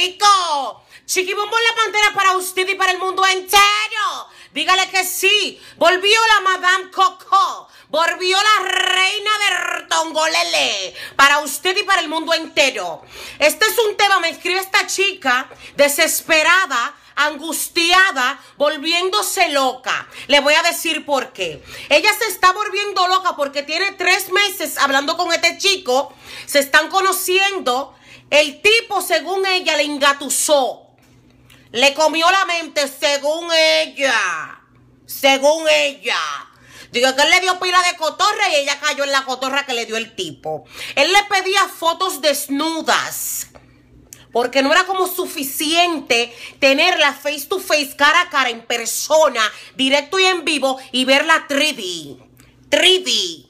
¡Chico! Chiqui en la Pantera para usted y para el mundo entero. Dígale que sí. Volvió la Madame Coco. Volvió la reina de Tongolele. Para usted y para el mundo entero. Este es un tema. Me escribe esta chica desesperada angustiada, volviéndose loca. Le voy a decir por qué. Ella se está volviendo loca porque tiene tres meses hablando con este chico, se están conociendo, el tipo, según ella, le engatusó. Le comió la mente, según ella. Según ella. Digo que él le dio pila de cotorra y ella cayó en la cotorra que le dio el tipo. Él le pedía fotos desnudas. Porque no era como suficiente tenerla face to face, cara a cara, en persona, directo y en vivo, y verla 3D. 3D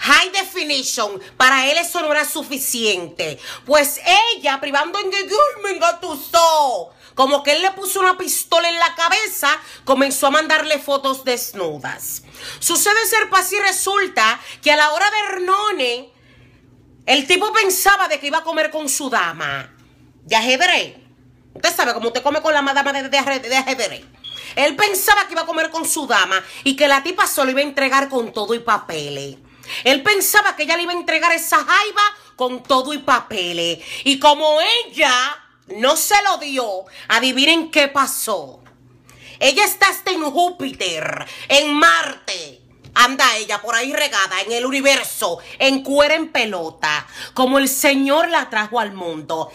high definition, para él eso no era suficiente. Pues ella, privando en que me como que él le puso una pistola en la cabeza, comenzó a mandarle fotos desnudas. Sucede ser así, resulta que a la hora de Hernone, el tipo pensaba de que iba a comer con su dama de ajedrez. Usted sabe cómo usted come con la madama de, de ajedrez. Él pensaba que iba a comer con su dama y que la tipa solo iba a entregar con todo y papeles. Él pensaba que ella le iba a entregar esa jaiba con todo y papeles. Y como ella no se lo dio, adivinen qué pasó. Ella está hasta en Júpiter, en Marte. Anda ella por ahí regada en el universo, en cuera en pelota, como el Señor la trajo al mundo.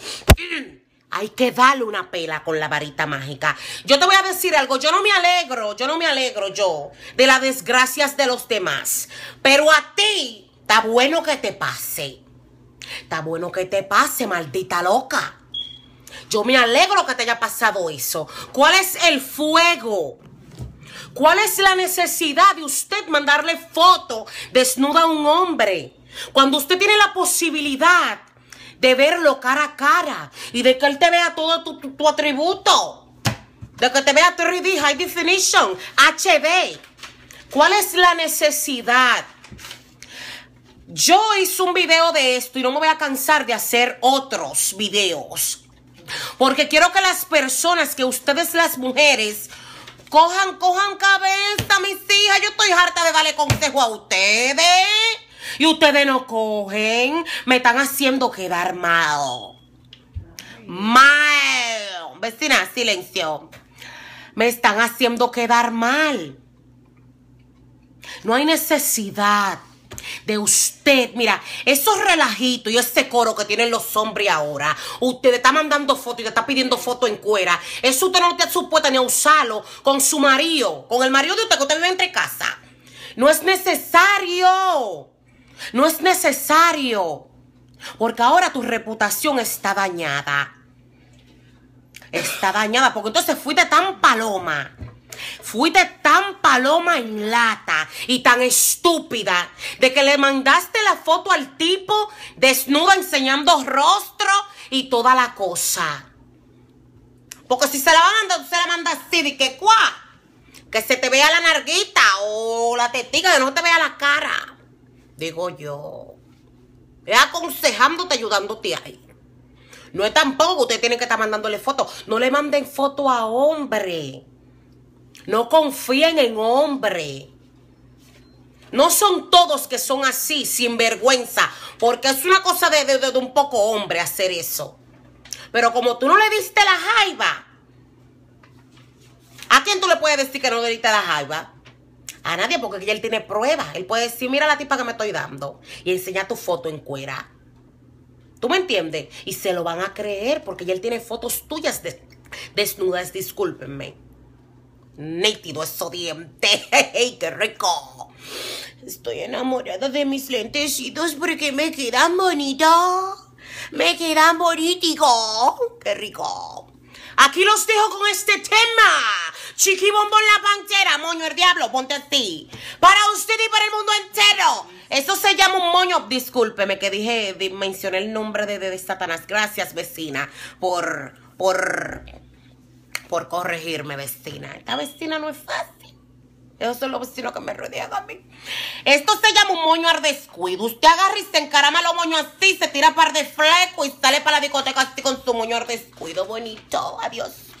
Hay que darle una pela con la varita mágica. Yo te voy a decir algo, yo no me alegro, yo no me alegro yo de las desgracias de los demás, pero a ti está bueno que te pase. Está bueno que te pase, maldita loca. Yo me alegro que te haya pasado eso. ¿Cuál es el fuego? ¿Cuál es la necesidad de usted mandarle foto desnuda a un hombre? Cuando usted tiene la posibilidad de verlo cara a cara y de que Él te vea todo tu, atributo, de que te vea tu d High Definition, HD. ¿Cuál es la necesidad? Yo hice un video de esto y no me voy a cansar de hacer otros videos. Porque quiero que las personas, que ustedes las mujeres, cojan, cojan cabeza, mis hijas. Yo estoy harta de darle consejo a ustedes y ustedes no cogen, me están haciendo quedar mal. Mal. Vecina, silencio. Me están haciendo quedar mal. No hay necesidad de usted. Mira, esos relajitos y ese coro que tienen los hombres ahora. Usted está mandando fotos y le está pidiendo fotos en cuera. Eso usted no te supuesta ni a usarlo con su marido, con el marido de usted que usted vive entre casa. No es necesario. No es necesario. Porque ahora tu reputación está dañada. Está dañada. Porque entonces fuiste tan paloma. Fuiste tan paloma en lata y tan estúpida de que le mandaste la foto al tipo desnuda enseñando rostro y toda la cosa. Porque si se la a tú se la mandas así de que cuá. Que se te vea la narguita o la testiga, que no te vea la cara digo yo, es aconsejándote, ayudándote ahí. No es tampoco, ustedes tienen que estar mandándole fotos. No le manden fotos a hombre. No confíen en hombre. No son todos que son así, sin vergüenza, porque es una cosa de, de, un poco hombre hacer eso. Pero como tú no le diste la jaiba, ¿a quién tú le puedes decir que no le diste la jaiba? a nadie porque ya él tiene pruebas. Él puede decir, mira la tipa que me estoy dando y enseña tu foto en cuera. ¿Tú me entiendes? Y se lo van a creer porque ya él tiene fotos tuyas desnudas, discúlpenme. Nítido eso diente. qué rico! Estoy enamorada de mis lentecitos porque me quedan bonitos. Me quedan bonitos. ¡Qué rico! Aquí los dejo con este tema en la panchera, moño el diablo, ponte a ti. Para usted y para el mundo entero. Eso se llama un moño. Discúlpeme que dije, mencioné el nombre de, Satanás. Gracias, vecina, por, por, por corregirme, vecina. Esta vecina no es fácil. Esos son los vecinos que me rodean a mí. Esto se llama un moño al descuido. Usted agarra y se encarama los moños así, se tira par de flecos y sale para la discoteca así con su moño al descuido. Bonito, adiós.